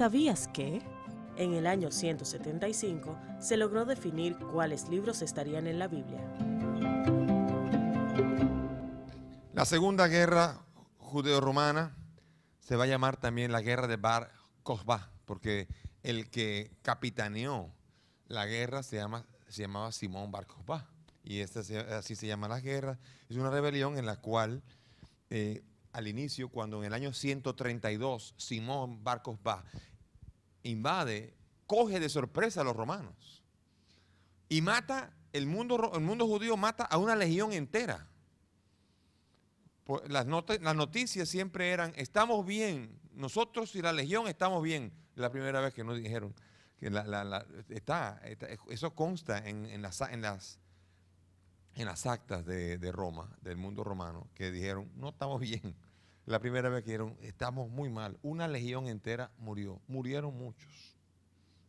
¿Sabías que? En el año 175 se logró definir cuáles libros estarían en la Biblia. La Segunda Guerra Judeo-Romana se va a llamar también la Guerra de Bar Kokhba, porque el que capitaneó la guerra se, llamaba Simón Bar Kokhba. Y esta así se llama la guerra. Es una rebelión en la cual eh, al inicio, cuando en el año 132 Simón Bar Kokhba invade, coge de sorpresa a los romanos y mata, el mundo, el mundo judío mata a una legión entera. Pues, las, noticias siempre eran, estamos bien, nosotros y la legión estamos bien. La primera vez que nos dijeron, que la, eso consta en, las, en, las, en las actas de Roma, del mundo romano, que dijeron, no estamos bien la primera vez que dijeron, estamos muy mal. Una legión entera murió. Murieron muchos.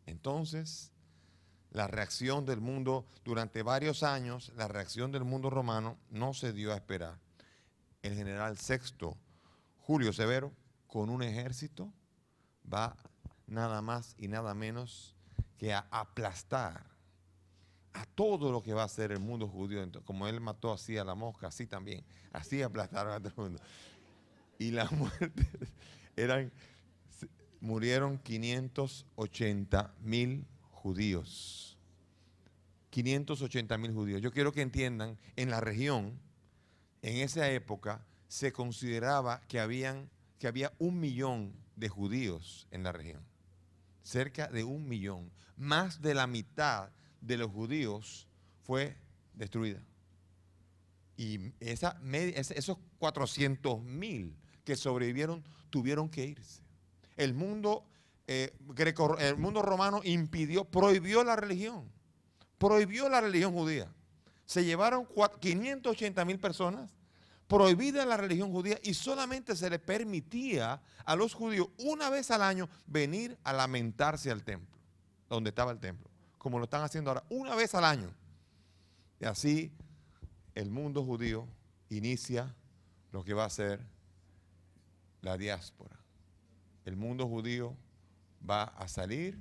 Entonces, la reacción del mundo, durante varios años, la reacción del mundo romano no se dio a esperar. El general sexto, Julio Severo, con un ejército, va nada más y nada menos que a aplastar a todo lo que va a ser el mundo judío. Como él mató así a la mosca, así también, así aplastaron a todo el mundo y las muerte, eran, murieron 580 mil judíos. 580 mil judíos. Yo quiero que entiendan, en la región, en esa época, se consideraba que, habían, que había un millón de judíos en la región. Cerca de un millón. Más de la mitad de los judíos fue destruida. Y esos 400 mil que sobrevivieron tuvieron que irse. El mundo, eh, el mundo romano impidió, prohibió la religión, prohibió la religión judía. Se llevaron 580 mil personas, prohibida la religión judía y solamente se les permitía a los judíos una vez al año venir a lamentarse al templo, donde estaba el templo, como lo están haciendo ahora, una vez al año. Y así el mundo judío inicia lo que va a ser la diáspora. El mundo judío va a salir,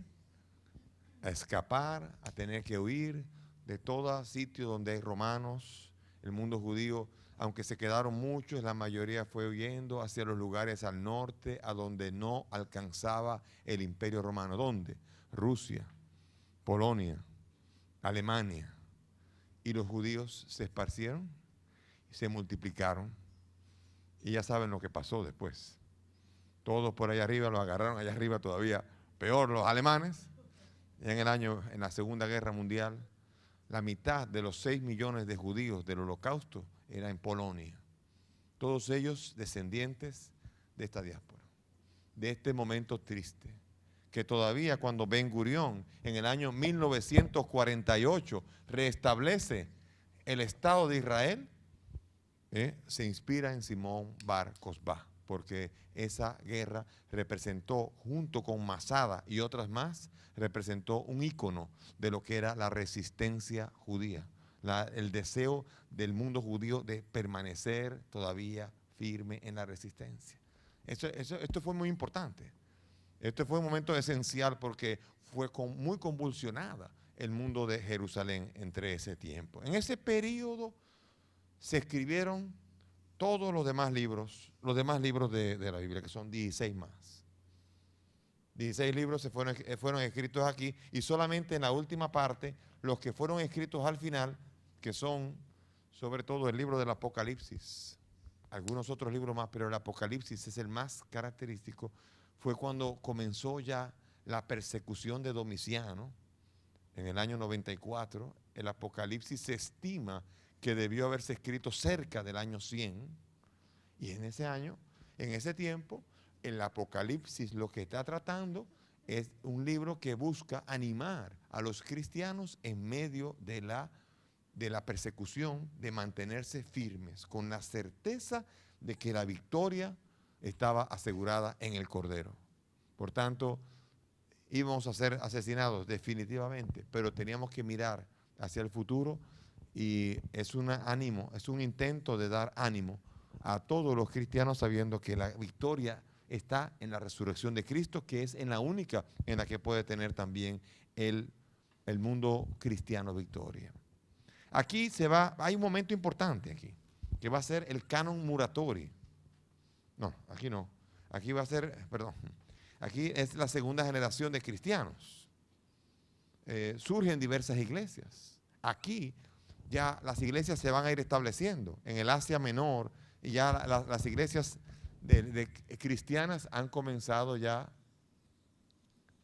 a escapar, a tener que huir de todo sitio donde hay romanos. El mundo judío, aunque se quedaron muchos, la mayoría fue huyendo hacia los lugares al norte, a donde no alcanzaba el imperio romano. ¿Dónde? Rusia, Polonia, Alemania. Y los judíos se esparcieron y se multiplicaron y ya saben lo que pasó después. Todos por allá arriba, los agarraron allá arriba todavía, peor los alemanes. en el año, en la Segunda Guerra Mundial, la mitad de los 6 millones de judíos del holocausto era en Polonia. Todos ellos descendientes de esta diáspora, de este momento triste que todavía cuando Ben Gurión en el año 1948 restablece el Estado de Israel, ¿eh? se inspira en Simón Bar porque esa guerra representó, junto con Masada y otras más, representó un ícono de lo que era la resistencia judía, el deseo del mundo judío de permanecer todavía firme en la resistencia. esto fue muy importante. Este fue un momento esencial porque fue muy convulsionada el mundo de Jerusalén entre ese tiempo. En ese periodo se escribieron todos los demás libros, los demás libros de, la Biblia, que son 16 más. 16 libros se fueron, eh, fueron escritos aquí y solamente en la última parte, los que fueron escritos al final, que son sobre todo el libro del Apocalipsis, algunos otros libros más, pero el Apocalipsis es el más característico, fue cuando comenzó ya la persecución de Domiciano en el año 94. El Apocalipsis se estima que debió haberse escrito cerca del año 100. Y en ese año, en ese tiempo, el Apocalipsis lo que está tratando es un libro que busca animar a los cristianos en medio de la, de la persecución, de mantenerse firmes, con la certeza de que la victoria estaba asegurada en el Cordero. Por tanto, íbamos a ser asesinados definitivamente, pero teníamos que mirar hacia el futuro y es un ánimo, es un intento de dar ánimo a todos los cristianos sabiendo que la victoria está en la resurrección de Cristo, que es en la única en la que puede tener también el, mundo cristiano victoria. Aquí se va, hay un momento importante aquí, que va a ser el canon muratori. No, aquí no. Aquí va a ser, perdón, aquí es la segunda generación de cristianos. Eh, surgen diversas iglesias. Aquí ya las iglesias se van a ir estableciendo en el Asia Menor y ya las iglesias cristianas han comenzado ya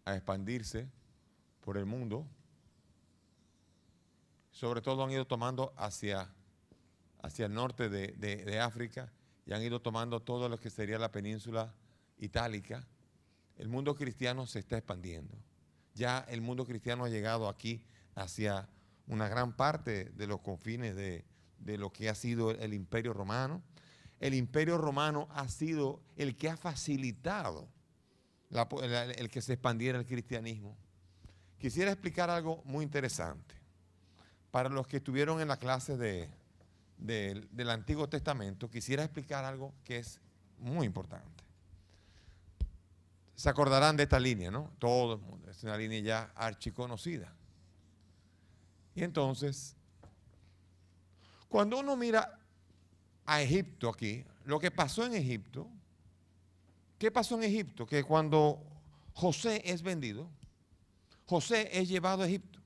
a expandirse por el mundo. Sobre todo han ido tomando hacia, hacia el norte de, de África y han ido tomando todo lo que sería la península itálica. El mundo cristiano se está expandiendo. Ya el mundo cristiano ha llegado aquí hacia una gran parte de los confines de, lo que ha sido el, imperio romano. El imperio romano ha sido el que ha facilitado el que se expandiera el cristianismo. Quisiera explicar algo muy interesante. Para los que estuvieron en la clase del Antiguo Testamento, quisiera explicar algo que es muy importante. Se acordarán de esta línea, ¿no? Todo el mundo. Es una línea ya archiconocida. Y entonces, cuando uno mira a Egipto aquí, lo que pasó en Egipto, ¿qué pasó en Egipto? Que cuando José es vendido, José es llevado a Egipto.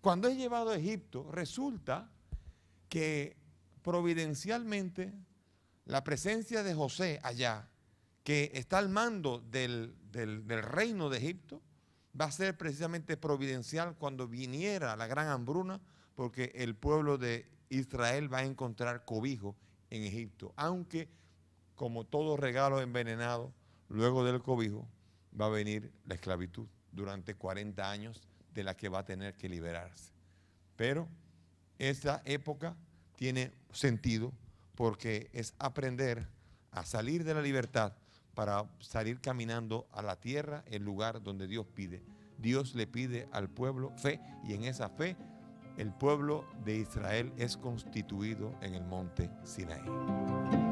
Cuando es llevado a Egipto, resulta que providencialmente la presencia de José allá, que está al mando del, reino de Egipto, va a ser precisamente providencial cuando viniera la gran hambruna, porque el pueblo de Israel va a encontrar cobijo en Egipto, aunque como todo regalo envenenado, luego del cobijo va a venir la esclavitud durante 40 años de la que va a tener que liberarse. Pero esta época tiene sentido porque es aprender a salir de la libertad para salir caminando a la tierra, el lugar donde Dios pide. Dios le pide al pueblo fe y en esa fe el pueblo de Israel es constituido en el monte Sinaí.